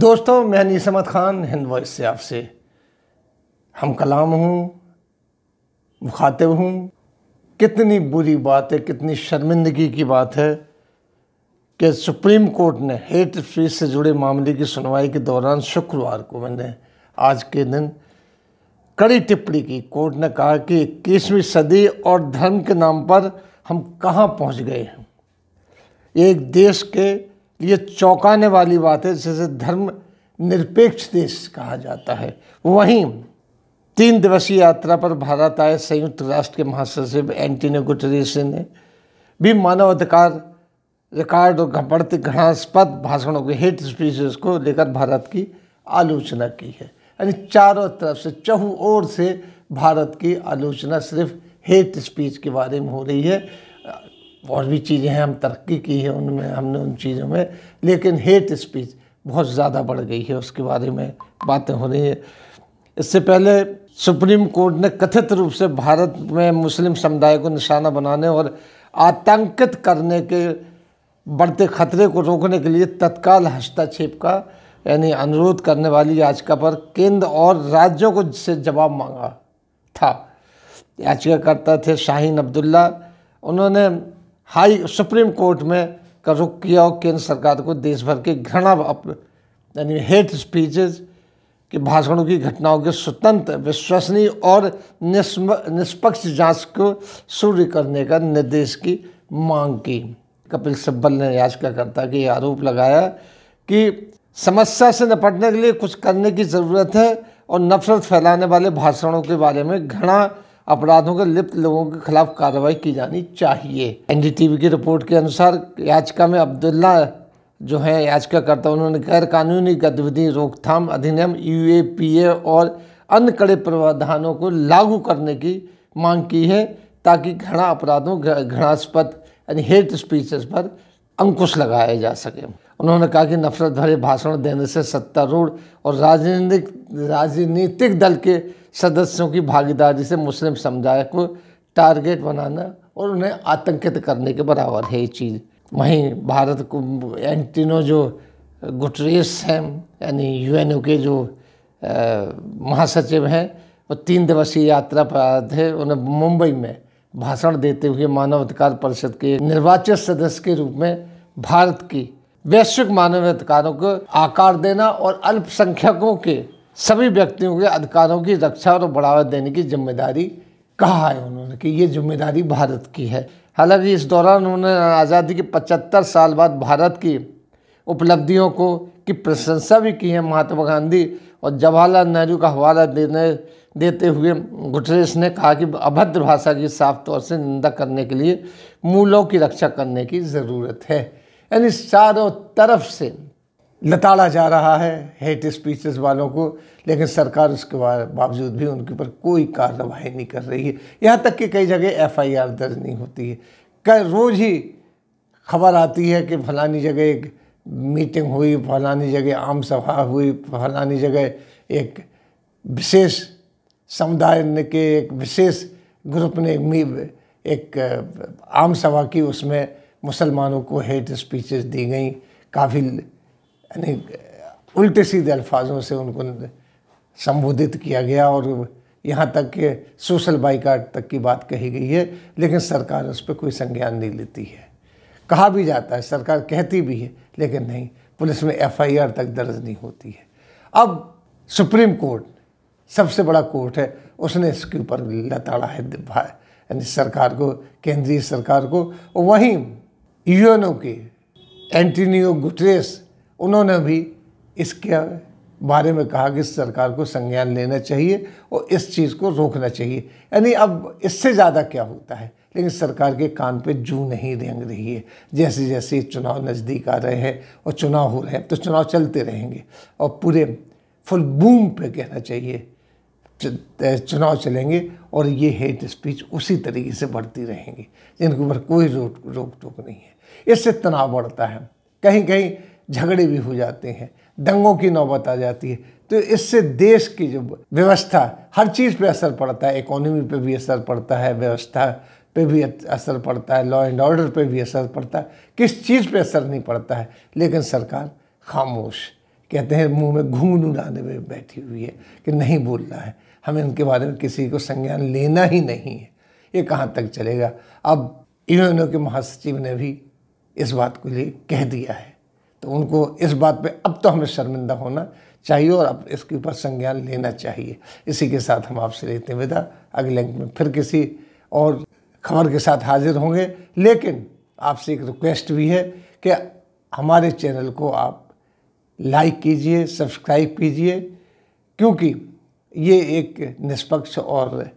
दोस्तों मैं निसमत ख़ान हिंद वॉइस से आपसे हम कलाम हूँ मुखातिब हूँ कितनी बुरी बात है कितनी शर्मिंदगी की बात है कि सुप्रीम कोर्ट ने हेट स्पीच से जुड़े मामले की सुनवाई के दौरान शुक्रवार को मैंने आज के दिन कड़ी टिप्पणी की कोर्ट ने कहा कि इक्कीसवीं सदी और धर्म के नाम पर हम कहाँ पहुँच गए हैं एक देश के ये चौंकाने वाली बात है जिसे धर्म निरपेक्ष देश कहा जाता है वहीं तीन दिवसीय यात्रा पर भारत आए संयुक्त राष्ट्र के महासचिव एंटीनो गुटरेस ने भी मानवाधिकार रिकॉर्ड और बढ़ते घृणास्पद भाषणों के हेट स्पीचेस को लेकर भारत की आलोचना की है यानी चारों तरफ से चहु ओर से भारत की आलोचना सिर्फ हेट स्पीच के बारे में हो रही है और भी चीज़ें हैं हम तरक्की की है उनमें हमने उन चीज़ों में लेकिन हेट स्पीच बहुत ज़्यादा बढ़ गई है उसके बारे में बातें हो रही है इससे पहले सुप्रीम कोर्ट ने कथित रूप से भारत में मुस्लिम समुदाय को निशाना बनाने और आतंकित करने के बढ़ते खतरे को रोकने के लिए तत्काल हस्तक्षेप का यानी अनुरोध करने वाली याचिका पर केंद्र और राज्यों को से जवाब मांगा था याचिकाकर्ता थे शाहीन अब्दुल्ला उन्होंने हाई सुप्रीम कोर्ट में का रुख किया और केंद्र सरकार को देश भर के घृणा यानी हेट स्पीचेज के भाषणों की घटनाओं के स्वतंत्र विश्वसनीय और निष्पक्ष जांच को शुरू करने का निर्देश की मांग की कपिल सिब्बल ने याचिकाकर्ता के आरोप लगाया कि समस्या से निपटने के लिए कुछ करने की ज़रूरत है और नफरत फैलाने वाले भाषणों के बारे में घृणा अपराधों के लिप्त लोगों के खिलाफ कार्रवाई की जानी चाहिए एनडीटीवी की रिपोर्ट के अनुसार याचिका में अब्दुल्ला जो है याचिकाकर्ता उन्होंने गैर कानूनी गतिविधि रोकथाम अधिनियम यू और अन्य कड़े प्रावधानों को लागू करने की मांग की है ताकि घृणा अपराधों घृणास्पद यानी हेट स्पीचेस पर अंकुश लगाया जा सके उन्होंने कहा कि नफरत भरे भाषण देने से सत्तारूढ़ और राजनीतिक राजनीतिक दल के सदस्यों की भागीदारी से मुस्लिम समुदाय को टारगेट बनाना और उन्हें आतंकित करने के बराबर है ये चीज़ वहीं भारत को एंटीनो जो गुटरेस हैं यानी यूएनओ के जो महासचिव हैं वो तीन दिवसीय यात्रा पर आए थे उन्हें मुंबई में भाषण देते हुए मानवाधिकार परिषद के निर्वाचित सदस्य के रूप में भारत की वैश्विक मानवाधिकारों को आकार देना और अल्पसंख्यकों के सभी व्यक्तियों के अधिकारों की रक्षा और बढ़ावा देने की जिम्मेदारी कहा है उन्होंने कि ये जिम्मेदारी भारत की है हालांकि इस दौरान उन्होंने आज़ादी के 75 साल बाद भारत की उपलब्धियों को की प्रशंसा भी की है महात्मा गांधी और जवाहरलाल नेहरू का हवाला देने देते हुए गुटरेस ने कहा कि अभद्र भाषा की साफ तौर से निंदा करने के लिए मूलों की रक्षा करने की ज़रूरत है यानी चारों तरफ से लताड़ा जा रहा है हेट स्पीचेस वालों को लेकिन सरकार उसके बावजूद भी उनके ऊपर कोई कार्रवाई नहीं कर रही है यहाँ तक कि कई जगह एफआईआर दर्ज नहीं होती है कई रोज़ ही खबर आती है कि फलानी जगह एक मीटिंग हुई फलानी जगह आम सभा हुई फलानी जगह एक विशेष समुदाय के एक विशेष ग्रुप ने एक आम सभा की उसमें मुसलमानों को हेट स्पीचेस दी गई काफ़ी यानी उल्टे सीधे अल्फाजों से उनको संबोधित किया गया और यहाँ तक कि सोशल बाइकाट तक की बात कही गई है लेकिन सरकार उस पर कोई संज्ञान नहीं लेती है कहा भी जाता है सरकार कहती भी है लेकिन नहीं पुलिस में एफआईआर तक दर्ज नहीं होती है अब सुप्रीम कोर्ट सबसे बड़ा कोर्ट है उसने इसके ऊपर लताड़ा है यानी सरकार को केंद्रीय सरकार को वहीं यूएनओ के एंटीनियो गुटरेस उन्होंने भी इसके बारे में कहा कि इस सरकार को संज्ञान लेना चाहिए और इस चीज़ को रोकना चाहिए यानी अब इससे ज़्यादा क्या होता है लेकिन सरकार के कान पे जू नहीं रेंग रही है जैसे जैसे चुनाव नज़दीक आ रहे हैं और चुनाव हो रहे हैं तो चुनाव चलते रहेंगे और पूरे फुल बूम पे कहना चाहिए चुनाव चलेंगे और ये हेट स्पीच उसी तरीके से बढ़ती रहेंगी जिनके ऊपर कोई रोक रोक टोक नहीं है इससे तनाव बढ़ता है कहीं कहीं झगड़े भी हो जाते हैं दंगों की नौबत आ जाती है तो इससे देश की जो व्यवस्था हर चीज़ पे असर पड़ता है इकोनॉमी पे भी असर पड़ता है व्यवस्था पे भी असर पड़ता है लॉ एंड ऑर्डर पे भी असर पड़ता है किस चीज़ पे असर नहीं पड़ता है लेकिन सरकार खामोश कहते हैं मुंह में घूंघन उड़ाने में बैठी हुई है कि नहीं बोलना है हमें उनके बारे में किसी को संज्ञान लेना ही नहीं है ये कहाँ तक चलेगा अब यूएनओ के महासचिव ने भी इस बात को लिए कह दिया है तो उनको इस बात पे अब तो हमें शर्मिंदा होना चाहिए और अब इसके ऊपर संज्ञान लेना चाहिए इसी के साथ हम आपसे लेते हैं विदा अगले अंक में फिर किसी और खबर के साथ हाजिर होंगे लेकिन आपसे एक रिक्वेस्ट भी है कि हमारे चैनल को आप लाइक कीजिए सब्सक्राइब कीजिए क्योंकि ये एक निष्पक्ष और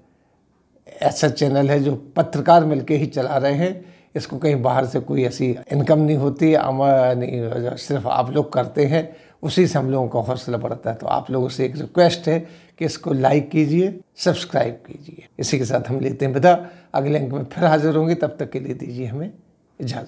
ऐसा चैनल है जो पत्रकार मिलके ही चला रहे हैं इसको कहीं बाहर से कोई ऐसी इनकम नहीं होती आम नहीं सिर्फ आप लोग करते हैं उसी से हम लोगों का हौसला बढ़ता है तो आप लोगों से एक रिक्वेस्ट है कि इसको लाइक कीजिए सब्सक्राइब कीजिए इसी के साथ हम लेते हैं बता अगले अंक में फिर हाजिर होंगे तब तक के लिए दीजिए हमें इजाज़त